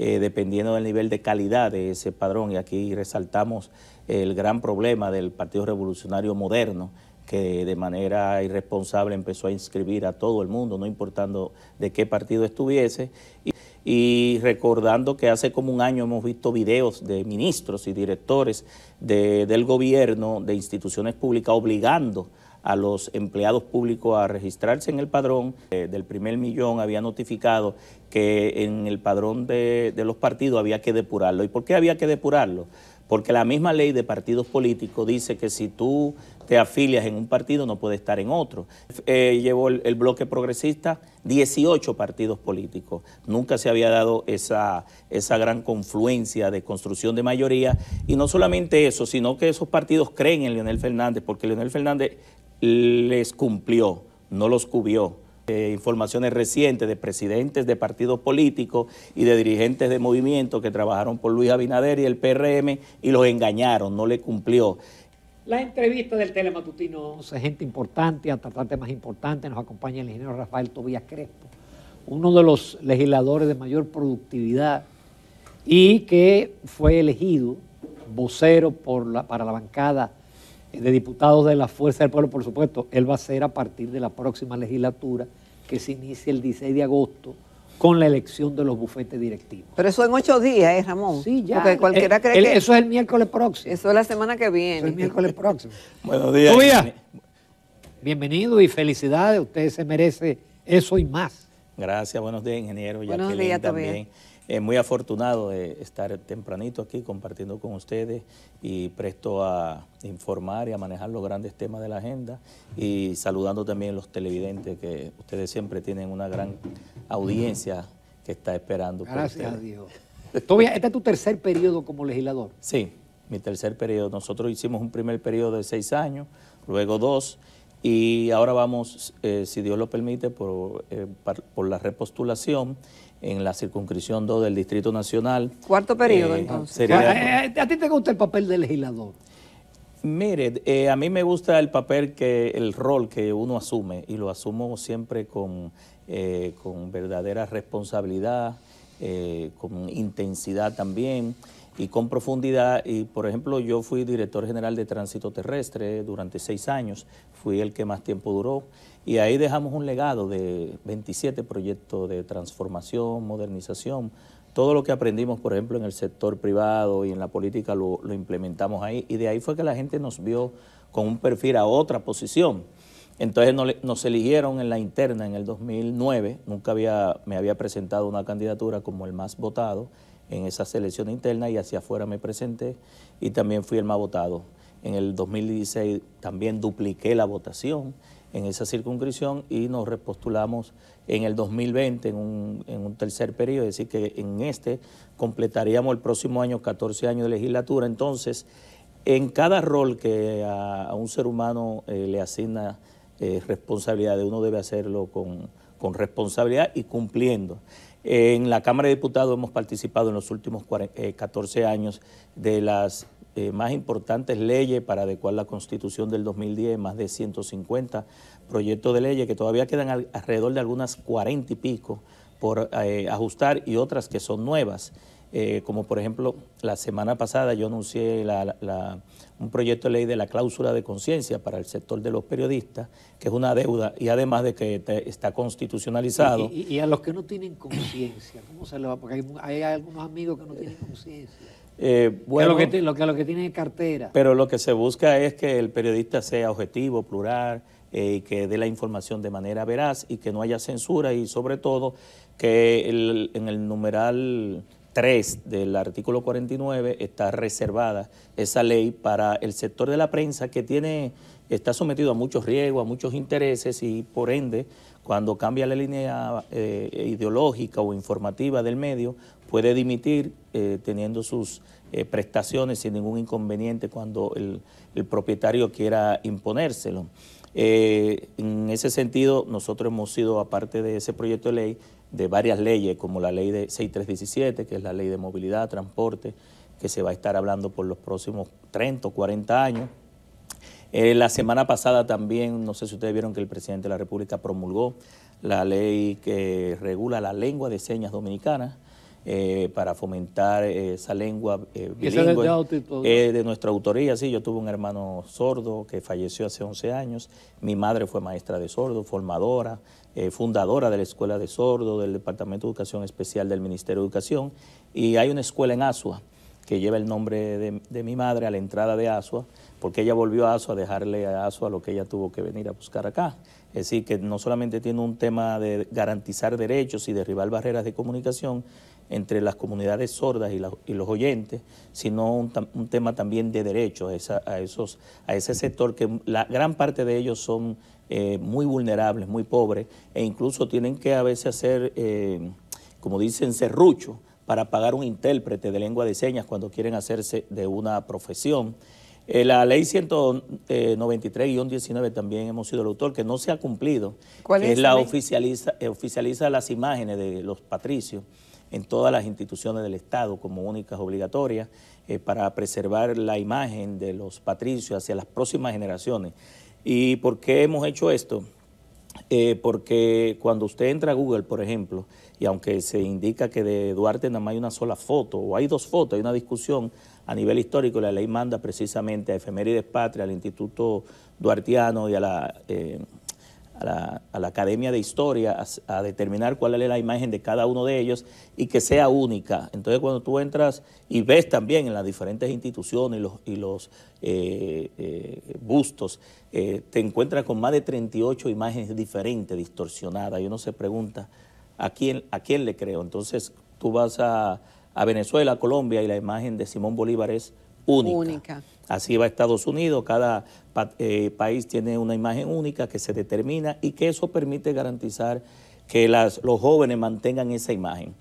Eh, dependiendo del nivel de calidad de ese padrón. Y aquí resaltamos el gran problema del Partido Revolucionario Moderno, que de manera irresponsable empezó a inscribir a todo el mundo, no importando de qué partido estuviese. Y, recordando que hace como un año hemos visto videos de ministros y directores del gobierno, de instituciones públicas, obligando a los empleados públicos a registrarse en el padrón. Eh, del primer millón había notificado que en el padrón de, de los partidos había que depurarlo. ¿Y por qué había que depurarlo? Porque la misma ley de partidos políticos dice que si tú te afilias en un partido no puedes estar en otro. Eh, llevó el, el, bloque progresista 18 partidos políticos. Nunca se había dado esa, esa gran confluencia de construcción de mayoría. Y no solamente eso, sino que esos partidos creen en Leonel Fernández, porque Leonel Fernández les cumplió, no los cubrió. Eh, informaciones recientes de presidentes de partidos políticos y de dirigentes de movimientos que trabajaron por Luis Abinader y el PRM y los engañaron, no le cumplió. La entrevista del Telematutino es gente importante, hasta tratar más importante nos acompaña el ingeniero Rafael Tobías Crespo, uno de los legisladores de mayor productividad y que fue elegido vocero para la bancada de diputados de la Fuerza del Pueblo, por supuesto, él va a ser a partir de la próxima legislatura que se inicia el 16 de agosto con la elección de los bufetes directivos. Pero eso en ocho días, ¿eh, Ramón? Sí, ya. Porque cualquiera eh, cree que... Eso es el miércoles próximo. Eso es la semana que viene. Eso es el miércoles próximo. Buenos días. Bienvenido y felicidades. Usted se merece eso y más. Gracias, buenos días, ingeniero. Buenos días también eh, muy afortunado de estar tempranito aquí compartiendo con ustedes y presto a informar y a manejar los grandes temas de la agenda y saludando también los televidentes que ustedes siempre tienen una gran audiencia que está esperando. Gracias a Dios. este es tu tercer periodo como legislador. Sí, mi tercer periodo. Nosotros hicimos un primer periodo de seis años, luego dos. Y ahora vamos, eh, si Dios lo permite, por, eh, por la repostulación en la circunscripción 2 del Distrito Nacional. Cuarto periodo, eh, entonces. Ah, eh, eh, a, ti te gusta el papel del legislador? Mire, a mí me gusta el papel que, el rol que uno asume y lo asumo siempre con, con verdadera responsabilidad, con intensidad también y con profundidad. Y por ejemplo, yo fui director general de tránsito terrestre durante seis años, fui el que más tiempo duró. Y ahí dejamos un legado de 27 proyectos de transformación, modernización. Todo lo que aprendimos, por ejemplo, en el sector privado y en la política lo, implementamos ahí. Y de ahí fue que la gente nos vio con un perfil a otra posición. Entonces nos, eligieron en la interna en el 2009, nunca había, me había presentado una candidatura como el más votado en esa selección interna y hacia afuera me presenté y también fui el más votado. En el 2016 también dupliqué la votación en esa circunscripción y nos repostulamos en el 2020 en un, tercer periodo, es decir, que en este completaríamos el próximo año 14 años de legislatura. Entonces, en cada rol que a, un ser humano eh, le asigna eh, responsabilidad, uno debe hacerlo con, con responsabilidad y cumpliendo en la Cámara de Diputados hemos participado en los últimos 14 eh, años de las eh, más importantes leyes para adecuar la Constitución del 2010, más de 150 proyectos de leyes que todavía quedan alrededor de algunas 40 y pico por eh, ajustar y otras que son nuevas. Eh, como por ejemplo la semana pasada yo anuncié un proyecto de ley de la cláusula de conciencia para el sector de los periodistas, que es una deuda y además de que está constitucionalizado. Y, a los que no tienen conciencia, ¿cómo se le va? Porque hay, algunos amigos que no tienen conciencia. Eh, bueno, que lo que, lo, que, lo tiene cartera. Pero lo que se busca es que el periodista sea objetivo, plural, eh, y que dé la información de manera veraz y que no haya censura y sobre todo que en el numeral 3 del artículo 49 está reservada esa ley para el sector de la prensa que tiene está sometido a muchos riesgos, a muchos intereses y por ende cuando cambia la línea eh, ideológica o informativa del medio puede dimitir eh, teniendo sus eh, prestaciones sin ningún inconveniente cuando el, el propietario quiera imponérselo. en ese sentido, nosotros hemos sido, aparte de ese proyecto de ley, de varias leyes, como la ley de 6317, que es la ley de movilidad, transporte, que se va a estar hablando por los próximos 30 o 40 años. Eh, la semana pasada también, no sé si ustedes vieron que el presidente de la República promulgó la ley que regula la lengua de señas dominicana eh, para fomentar eh, esa lengua eh, bilingüe de nuestra autoría. Sí, yo tuve un hermano sordo que falleció hace 11 años. Mi madre fue maestra de sordo, formadora, eh, fundadora de la Escuela de Sordo, del Departamento de Educación Especial del Ministerio de Educación, y hay una escuela en Asua que lleva el nombre de, mi madre a la entrada de Asua, porque ella volvió a Asua a dejarle a Asua lo que ella tuvo que venir a buscar acá. Es decir, que no solamente tiene un tema de garantizar derechos y derribar barreras de comunicación, entre las comunidades sordas y, los oyentes, sino un, tema también de derechos a, a, esos, a ese sector que la gran parte de ellos son eh, muy vulnerables, muy pobres, e incluso tienen que a veces hacer, eh, como dicen, serrucho para pagar un intérprete de lengua de señas cuando quieren hacerse de una profesión. Eh, la ley 193-19 también hemos sido el autor, que no se ha cumplido. ¿Cuál es? la oficializa, oficializa las imágenes de los patricios en todas las instituciones del Estado como únicas obligatorias para preservar la imagen de los patricios hacia las próximas generaciones. ¿Y por qué hemos hecho esto? Eh, porque cuando usted entra a Google, por ejemplo, y aunque se indica que de Duarte nada más hay una sola foto, o hay dos fotos, hay una discusión a nivel histórico, la ley manda precisamente a Efemérides Patria, al Instituto Duartiano y a la eh, a la, Academia de Historia a, determinar cuál es la imagen de cada uno de ellos y que sea única. Entonces cuando tú entras y ves también en las diferentes instituciones y los, y los eh, eh, bustos, eh, te encuentras con más de 38 imágenes diferentes, distorsionadas, y uno se pregunta, ¿a quién, a quién le creo? Entonces tú vas a, a Venezuela, Colombia, y la imagen de Simón Bolívar es única. Así va Estados Unidos, cada eh, país tiene una imagen única que se determina y que eso permite garantizar que los jóvenes mantengan esa imagen.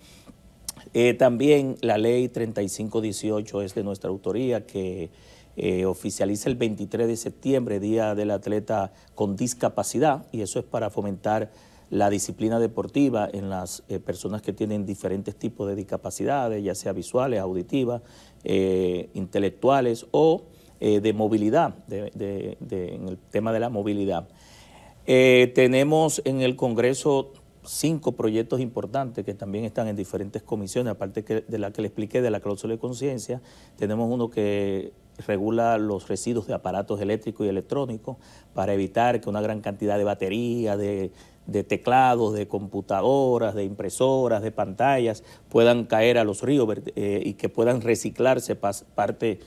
Eh, también la ley 3518 es de nuestra autoría que eh, oficializa el 23 de septiembre, Día del Atleta con Discapacidad, y eso es para fomentar la disciplina deportiva en las eh, personas que tienen diferentes tipos de discapacidades, ya sea visuales, auditivas, eh, intelectuales o eh, de movilidad, de, en el tema de la movilidad. tenemos en el Congreso cinco proyectos importantes que también están en diferentes comisiones, aparte de la que le expliqué de la cláusula de conciencia, tenemos uno que regula los residuos de aparatos eléctricos y electrónicos para evitar que una gran cantidad de baterías, de de teclados, de computadoras, de impresoras, de pantallas, puedan caer a los ríos eh, y que puedan reciclarse parte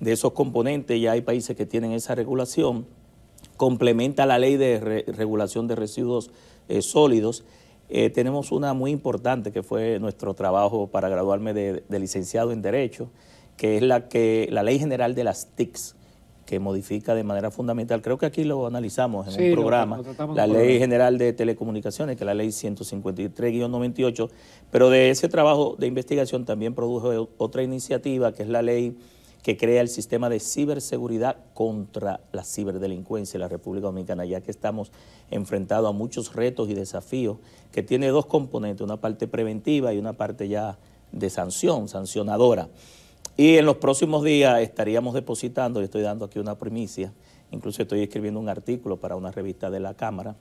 de esos componentes. Ya hay países que tienen esa regulación. Complementa la ley de regulación de residuos eh, sólidos. Eh, tenemos una muy importante que fue nuestro trabajo para graduarme de, de licenciado en Derecho, que es la, que, la Ley General de las TICs, que modifica de manera fundamental, creo que aquí lo analizamos en un programa, la Ley General de Telecomunicaciones, que es la Ley 153-98, pero de ese trabajo de investigación también produjo otra iniciativa, que es la ley que crea el sistema de ciberseguridad contra la ciberdelincuencia en la República Dominicana, ya que estamos enfrentados a muchos retos y desafíos que tiene dos componentes, una parte preventiva y una parte ya de sanción, sancionadora. Y en los próximos días estaríamos depositando, y estoy dando aquí una primicia, incluso estoy escribiendo un artículo para una revista de la Cámara,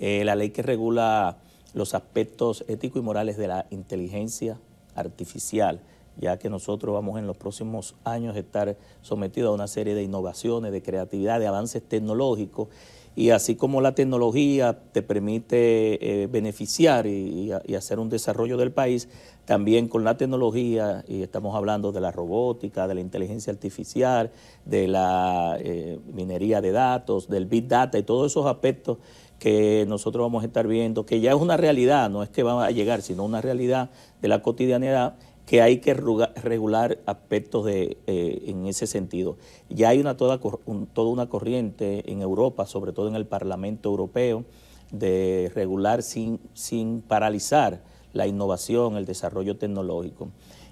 eh, la ley que regula los aspectos éticos y morales de la inteligencia artificial, ya que nosotros vamos en los próximos años a estar sometidos a una serie de innovaciones, de creatividad, de avances tecnológicos y así como la tecnología te permite eh, beneficiar y, hacer un desarrollo del país, también con la tecnología, y estamos hablando de la robótica, de la inteligencia artificial, de la eh, minería de datos, del big data y todos esos aspectos que nosotros vamos a estar viendo, que ya es una realidad, no es que va a llegar, sino una realidad de la cotidianidad que hay que regular aspectos de, eh, en ese sentido. Ya hay una toda, una corriente en Europa, sobre todo en el Parlamento Europeo, de regular sin, sin paralizar la innovación, el desarrollo tecnológico.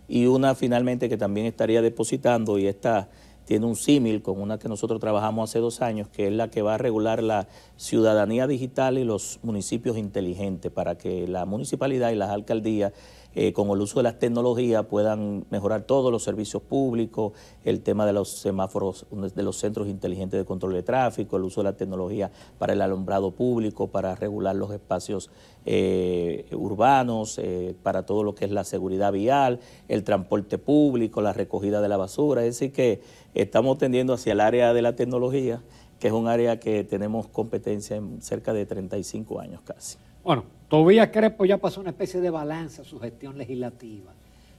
Y una finalmente que también estaría depositando, y esta tiene un símil con una que nosotros trabajamos hace dos años, que es la que va a regular la ciudadanía digital y los municipios inteligentes, para que la municipalidad y las alcaldías eh, con el uso de las tecnologías puedan mejorar todos los servicios públicos, el tema de los semáforos, de los centros inteligentes de control de tráfico, el uso de la tecnología para el alumbrado público, para regular los espacios eh, urbanos, eh, para todo lo que es la seguridad vial, el transporte público, la recogida de la basura. Es decir, que estamos tendiendo hacia el área de la tecnología que es un área que tenemos competencia en cerca de 35 años casi. Bueno, Tobías Crespo ya pasó una especie de balanza a su gestión legislativa.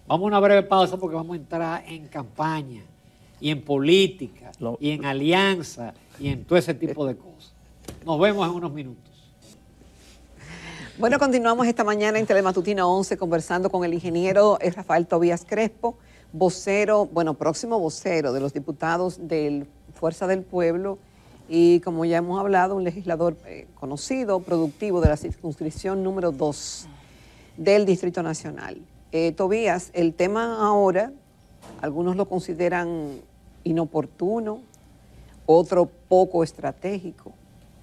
Vamos a una breve pausa porque vamos a entrar en campaña y en política y en alianza y en todo ese tipo de cosas. Nos vemos en unos minutos. Bueno, continuamos esta mañana en Telematutina 11 conversando con el ingeniero eh, Rafael Tobías Crespo, vocero, bueno, próximo vocero de los diputados del Fuerza del Pueblo y como ya hemos hablado, un legislador eh, conocido, productivo de la circunscripción número 2 del Distrito Nacional. Eh, Tobías, el tema ahora, algunos lo consideran inoportuno, otro poco estratégico,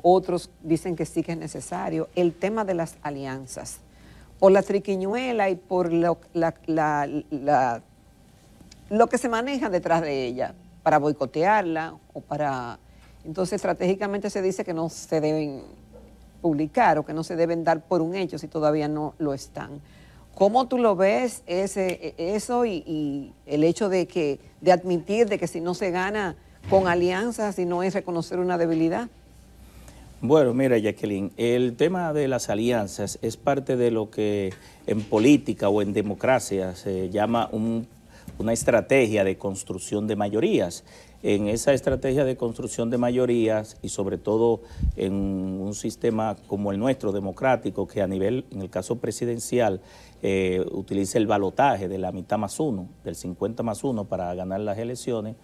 otros dicen que sí que es necesario, el tema de las alianzas, por la triquiñuela y por lo, lo que se maneja detrás de ella, para boicotearla o para entonces, estratégicamente se dice que no se deben publicar o que no se deben dar por un hecho si todavía no lo están. ¿Cómo tú lo ves ese, eso y, el hecho de que de admitir de que si no se gana con alianzas, si no es reconocer una debilidad? Bueno, mira, Jacqueline, el tema de las alianzas es parte de lo que en política o en democracia se llama un una estrategia de construcción de mayorías. En esa estrategia de construcción de mayorías y sobre todo en un sistema como el nuestro, democrático, que a nivel, en el caso presidencial, eh, utiliza el balotaje de la mitad más uno, del 50 más uno para ganar las elecciones,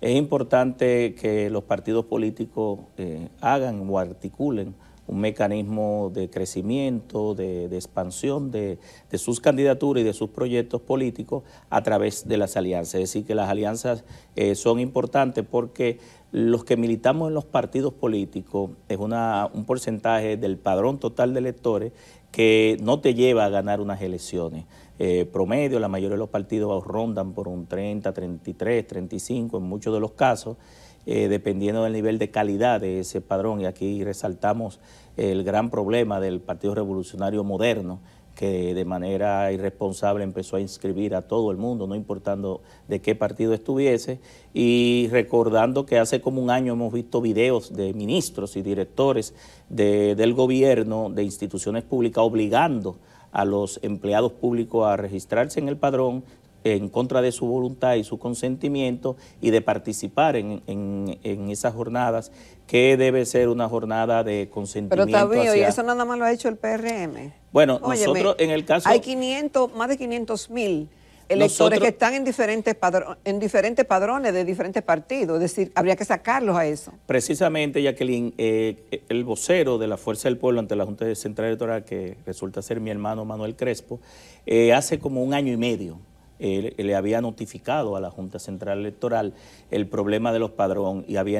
es importante que los partidos políticos eh, hagan o articulen un mecanismo de crecimiento, de, expansión de, sus candidaturas y de sus proyectos políticos a través de las alianzas. Es decir, que las alianzas eh, son importantes porque los que militamos en los partidos políticos es un porcentaje del padrón total de electores que no te lleva a ganar unas elecciones. Eh, promedio, la mayoría de los partidos rondan por un 30, 33, 35 en muchos de los casos, eh, dependiendo del nivel de calidad de ese padrón. Y aquí resaltamos el gran problema del Partido Revolucionario Moderno, que de manera irresponsable empezó a inscribir a todo el mundo, no importando de qué partido estuviese, y recordando que hace como un año hemos visto videos de ministros y directores del gobierno, de instituciones públicas, obligando a los empleados públicos a registrarse en el padrón en contra de su voluntad y su consentimiento y de participar en, en, en esas jornadas, que debe ser una jornada de consentimiento. Pero también y eso nada más lo ha hecho el PRM. Bueno, nosotros en el caso... Hay 500, más de 500 mil electores que están en diferentes, en diferentes padrones de diferentes partidos. Es decir, habría que sacarlos a eso. Precisamente, Jacqueline, eh, el vocero de la Fuerza del Pueblo ante la Junta Central Electoral, que resulta ser mi hermano Manuel Crespo, eh, hace como un año y medio eh, le había notificado a la Junta Central Electoral el problema de los padrón y había,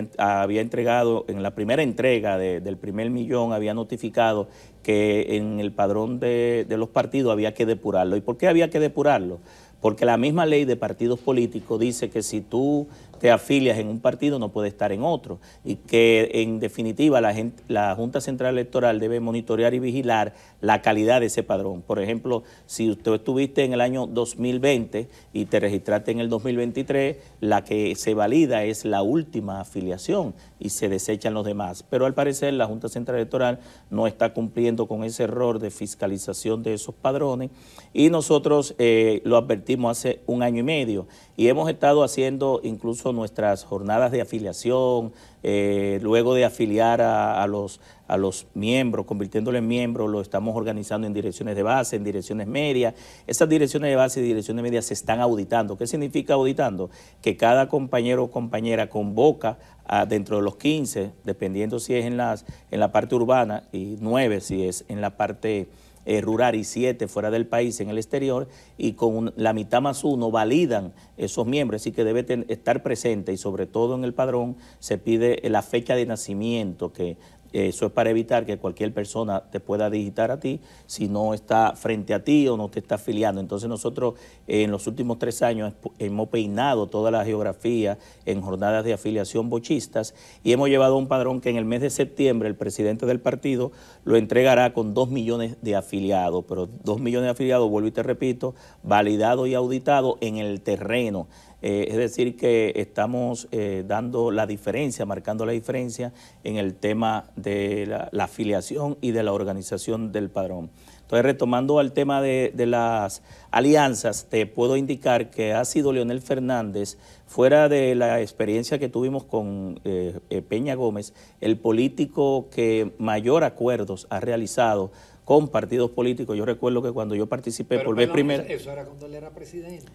entregado, en la primera entrega del primer millón, había notificado que en el padrón de los partidos había que depurarlo. ¿Y por qué había que depurarlo? Porque la misma ley de partidos políticos dice que si tú te afilias en un partido no puede estar en otro y que en definitiva la, la, Junta Central Electoral debe monitorear y vigilar la calidad de ese padrón. Por ejemplo, si usted estuviste en el año 2020 y te registraste en el 2023, la que se valida es la última afiliación y se desechan los demás. Pero al parecer la Junta Central Electoral no está cumpliendo con ese error de fiscalización de esos padrones y nosotros eh, lo advertimos hace un año y medio y hemos estado haciendo incluso nuestras jornadas de afiliación, eh, luego de afiliar a, los, a los miembros, convirtiéndoles en miembros, lo estamos organizando en direcciones de base, en direcciones medias. Esas direcciones de base y direcciones medias se están auditando. ¿Qué significa auditando? Que cada compañero o compañera convoca ah, dentro de los 15, dependiendo si es en, las, en la parte urbana, y 9 si es en la parte eh, rural y siete fuera del país en el exterior y con la mitad más uno validan esos miembros, así que debe estar presente y sobre todo en el padrón se pide la fecha de nacimiento que eso es para evitar que cualquier persona te pueda digitar a ti si no está frente a ti o no te está afiliando. Entonces nosotros eh, en los últimos tres años hemos peinado toda la geografía en jornadas de afiliación bochistas y hemos llevado un padrón que en el mes de septiembre el presidente del partido lo entregará con dos millones de afiliados. Pero dos millones de afiliados, vuelvo y te repito, validados y auditados en el terreno. Eh, es decir, que estamos eh, dando la diferencia, marcando la diferencia en el tema de la, afiliación y de la organización del padrón. Entonces, retomando al tema de, las alianzas, te puedo indicar que ha sido Leonel Fernández fuera de la experiencia que tuvimos con eh, Peña Gómez, el político que mayor acuerdos ha realizado con partidos políticos. Yo recuerdo que cuando yo participé por vez primera... Eso era cuando él era presidente.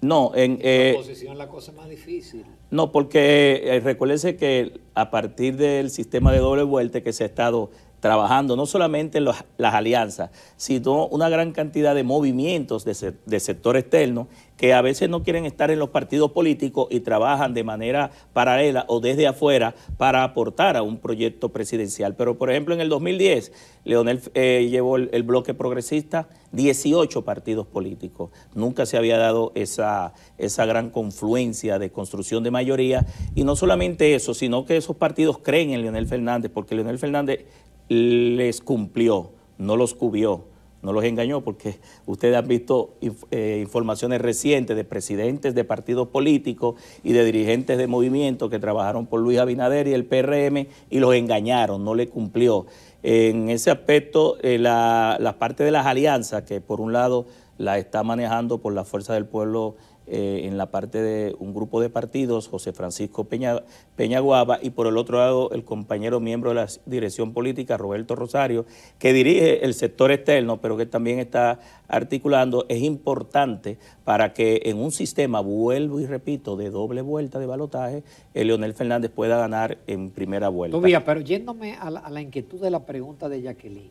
No, en... Eh, la cosa más difícil. No, porque eh, recuérdese que a partir del sistema de doble vuelta que se ha estado trabajando no solamente los, las alianzas, sino una gran cantidad de movimientos de, sector externo que a veces no quieren estar en los partidos políticos y trabajan de manera paralela o desde afuera para aportar a un proyecto presidencial. Pero, por ejemplo, en el 2010, Leonel eh, llevó el, bloque progresista 18 partidos políticos. Nunca se había dado esa, esa gran confluencia de construcción de mayoría. Y no solamente eso, sino que esos partidos creen en Leonel Fernández, porque Leonel Fernández les cumplió, no los cubrió, no los engañó, porque ustedes han visto eh, informaciones recientes de presidentes de partidos políticos y de dirigentes de movimientos que trabajaron por Luis Abinader y el PRM y los engañaron, no le cumplió. En ese aspecto, eh, la, la parte de las alianzas, que por un lado la está manejando por la fuerza del pueblo eh, en la parte de un grupo de partidos, José Francisco Peña, Peñaguaba, y por el otro lado el compañero miembro de la dirección política, Roberto Rosario, que dirige el sector externo, pero que también está articulando, es importante para que en un sistema, vuelvo y repito, de doble vuelta de balotaje, eh, Leonel Fernández pueda ganar en primera vuelta. Todavía, pero yéndome a la, a la inquietud de la pregunta de Jacqueline,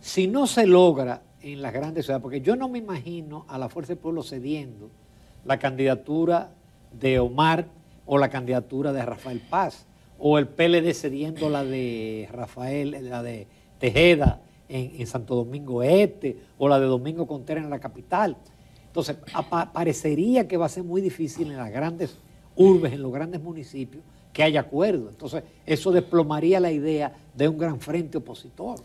si no se logra en las grandes ciudades, porque yo no me imagino a la Fuerza del Pueblo cediendo la candidatura de Omar o la candidatura de Rafael Paz, o el PLD cediendo la de Rafael, la de Tejeda en, Santo Domingo Este, o la de Domingo Contreras en la capital. Entonces, parecería que va a ser muy difícil en las grandes urbes, en los grandes municipios, que haya acuerdo. Entonces, eso desplomaría la idea de un gran frente opositor.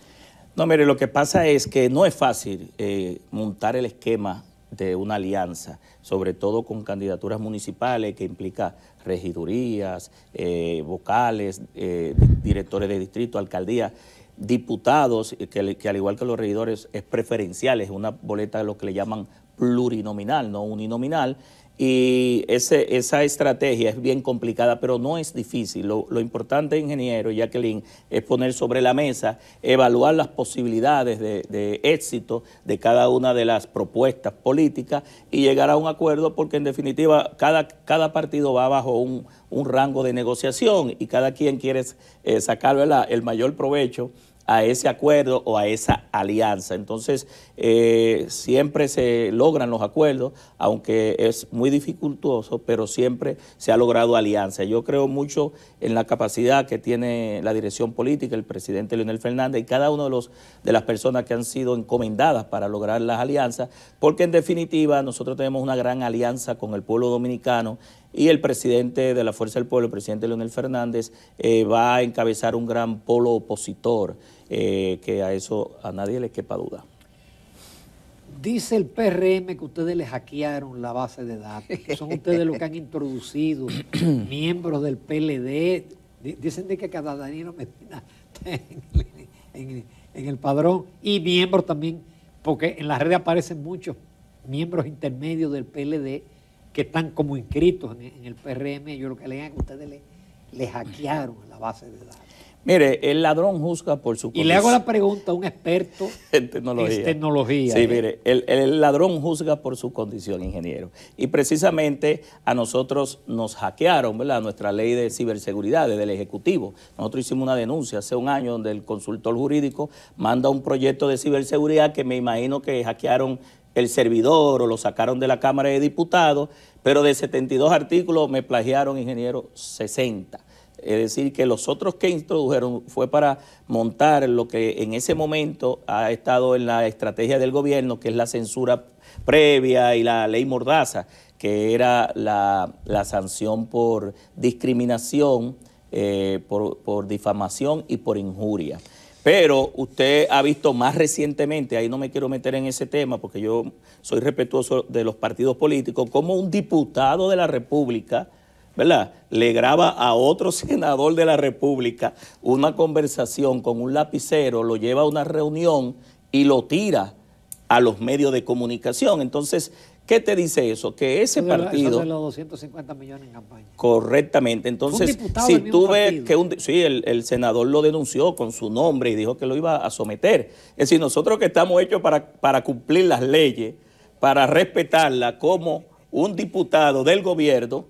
No, mire, lo que pasa es que no es fácil eh, montar el esquema de una alianza, sobre todo con candidaturas municipales que implica regidurías, eh, vocales, eh, directores de distrito, alcaldías, diputados, eh, que, que, al igual que los regidores es preferencial, es una boleta de lo que le llaman plurinominal, no uninominal, y esa estrategia es bien complicada, pero no es difícil. Lo, importante, ingeniero Jacqueline, es poner sobre la mesa, evaluar las posibilidades de, éxito de cada una de las propuestas políticas y llegar a un acuerdo, porque en definitiva cada, cada partido va bajo un, rango de negociación y cada quien quiere eh, sacarle el mayor provecho a ese acuerdo o a esa alianza. Entonces, eh, siempre se logran los acuerdos, aunque es muy dificultoso, pero siempre se ha logrado alianza. Yo creo mucho en la capacidad que tiene la dirección política, el presidente Leonel Fernández y cada uno de, los, de las personas que han sido encomendadas para lograr las alianzas, porque en definitiva nosotros tenemos una gran alianza con el pueblo dominicano y el presidente de la Fuerza del Pueblo, el presidente Leonel Fernández, eh, va a encabezar un gran polo opositor, eh, que a eso a nadie le quepa duda. Dice el PRM que ustedes le hackearon la base de datos, que son ustedes los que han introducido miembros del PLD. Dicen de que cada Danilo Medina en, en, el padrón y miembros también, porque en las redes aparecen muchos miembros intermedios del PLD que están como inscritos en el PRM, yo lo que le es que ustedes le, le hackearon la base de datos. Mire, el ladrón juzga por su condición. Y le hago la pregunta a un experto en tecnología. sí, ¿eh? mire, el, el, ladrón juzga por su condición, ingeniero. Y precisamente a nosotros nos hackearon, ¿verdad? Nuestra ley de ciberseguridad desde el Ejecutivo. Nosotros hicimos una denuncia hace un año donde el consultor jurídico manda un proyecto de ciberseguridad que me imagino que hackearon el servidor o lo sacaron de la Cámara de Diputados, pero de 72 artículos me plagiaron, ingeniero, 60. Es decir, que los otros que introdujeron fue para montar lo que en ese momento ha estado en la estrategia del gobierno, que es la censura previa y la ley mordaza, que era la, sanción por discriminación, eh, por, por difamación y por injuria. Pero usted ha visto más recientemente, ahí no me quiero meter en ese tema porque yo soy respetuoso de los partidos políticos, como un diputado de la República, ¿verdad? Le graba a otro senador de la República una conversación con un lapicero, lo lleva a una reunión y lo tira a los medios de comunicación. Entonces, ¿qué te dice eso? Que ese partido... 250 Correctamente. Entonces, si tú ves que un... Sí, el, senador lo denunció con su nombre y dijo que lo iba a someter. Es decir, nosotros que estamos hechos para, para cumplir las leyes, para respetarlas, como un diputado del gobierno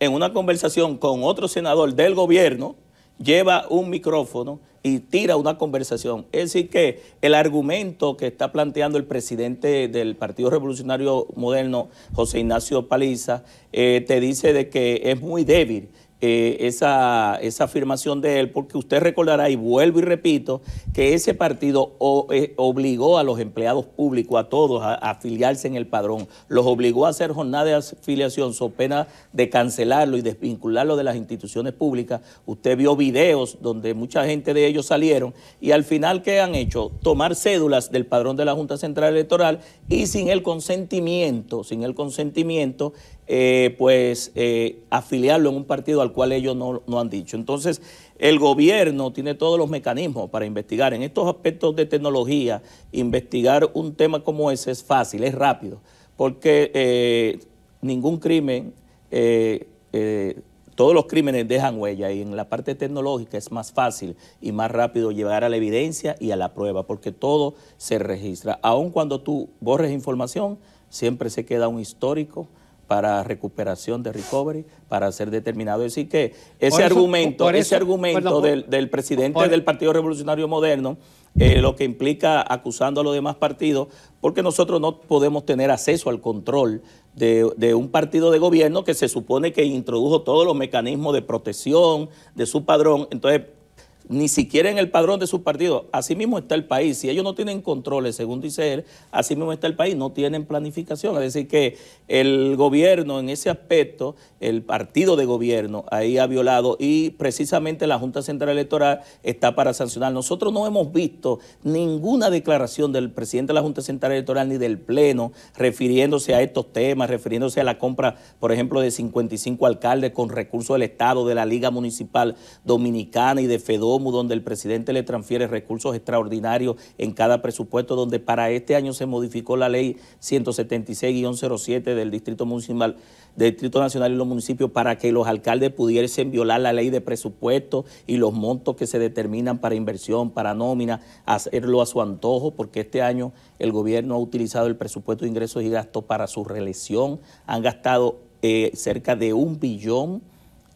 en una conversación con otro senador del gobierno, lleva un micrófono y tira una conversación. Es decir, que el argumento que está planteando el presidente del Partido Revolucionario Moderno, José Ignacio Paliza, eh, te dice de que es muy débil eh, esa, afirmación de él, porque usted recordará, y vuelvo y repito, que ese partido eh, obligó a los empleados públicos, a todos, a, afiliarse en el padrón, los obligó a hacer jornada de afiliación, so pena de cancelarlo y desvincularlo de las instituciones públicas. Usted vio videos donde mucha gente de ellos salieron y al final, ¿qué han hecho? Tomar cédulas del padrón de la Junta Central Electoral y sin el consentimiento, sin el consentimiento, eh, pues eh, afiliarlo en un partido al cual ellos no, han dicho. Entonces, el gobierno tiene todos los mecanismos para investigar. En estos aspectos de tecnología, investigar un tema como ese es fácil, es rápido, porque eh, ningún crimen, todos los crímenes dejan huella y en la parte tecnológica es más fácil y más rápido llegar a la evidencia y a la prueba, porque todo se registra. Aun cuando tú borres información, siempre se queda un histórico para recuperación de recovery para ser determinado. Es decir que ese argumento, ese argumento del, presidente del Partido Revolucionario Moderno, eh, lo que implica acusando a los demás partidos, porque nosotros no podemos tener acceso al control de, de, un partido de gobierno que se supone que introdujo todos los mecanismos de protección de su padrón. Entonces, ni siquiera en el padrón de su partido, Así mismo está el país. Si ellos no tienen controles, según dice él, así mismo está el país, no tienen planificación. Es decir, que el gobierno en ese aspecto, el partido de gobierno, ahí ha violado y precisamente la Junta Central Electoral está para sancionar. Nosotros no hemos visto ninguna declaración del presidente de la Junta Central Electoral ni del Pleno refiriéndose a estos temas, refiriéndose a la compra, por ejemplo, de 55 alcaldes con recursos del Estado, de la Liga Municipal Dominicana y de FEDO donde el presidente le transfiere recursos extraordinarios en cada presupuesto, donde para este año se modificó la ley 176-07 del Distrito Municipal, del Distrito Nacional y los municipios para que los alcaldes pudiesen violar la ley de presupuesto y los montos que se determinan para inversión, para nómina, hacerlo a su antojo, porque este año el gobierno ha utilizado el presupuesto de ingresos y gastos para su reelección, han gastado eh, cerca de un billón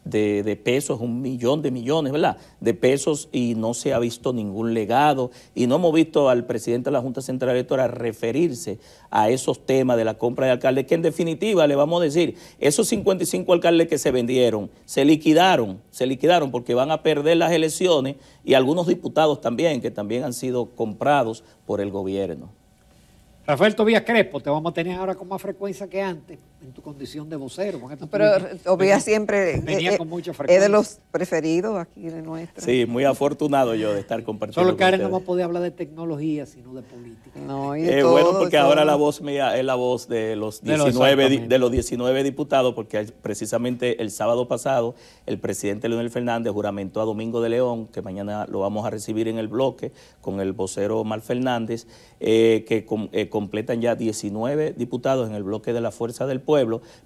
de, pesos, un millón de millones, ¿verdad? De pesos y no se ha visto ningún legado y no hemos visto al presidente de la Junta Central Electoral referirse a esos temas de la compra de alcaldes, que en definitiva le vamos a decir, esos 55 alcaldes que se vendieron, se liquidaron, se liquidaron porque van a perder las elecciones y algunos diputados también, que también han sido comprados por el gobierno. Rafael Tobías Crespo, te vamos a tener ahora con más frecuencia que antes, en tu condición de vocero. pero obvia siempre es de los preferidos aquí de nuestra. Sí, muy afortunado yo de estar compartiendo. Solo Karen no va a poder hablar de tecnología, sino de política. No, bueno, porque ahora la voz mía es la voz de los 19, de, los 19 diputados, porque precisamente el sábado pasado el presidente Leonel Fernández juramentó a Domingo de León, que mañana lo vamos a recibir en el bloque con el vocero Omar Fernández, eh, que eh, completan ya 19 diputados en el bloque de la Fuerza del Pueblo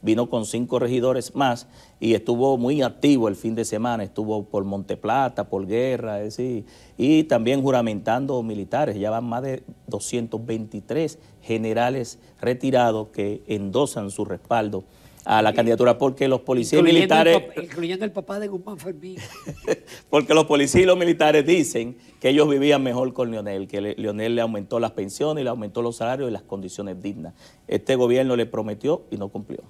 vino con cinco regidores más y estuvo muy activo el fin de semana, estuvo por Monteplata, por Guerra, es decir, y también juramentando militares, ya van más de 223 generales retirados que endosan su respaldo a la candidatura porque los policías militares... incluyendo el papá de Guzmán Fermín. porque los policías y los militares dicen que ellos vivían mejor con Leonel, que Lionel Leonel le aumentó las pensiones, le aumentó los salarios y las condiciones dignas. Este gobierno le prometió y no cumplió.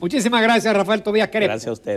Muchísimas gracias, Rafael Tobías Querepo. Gracias a ustedes.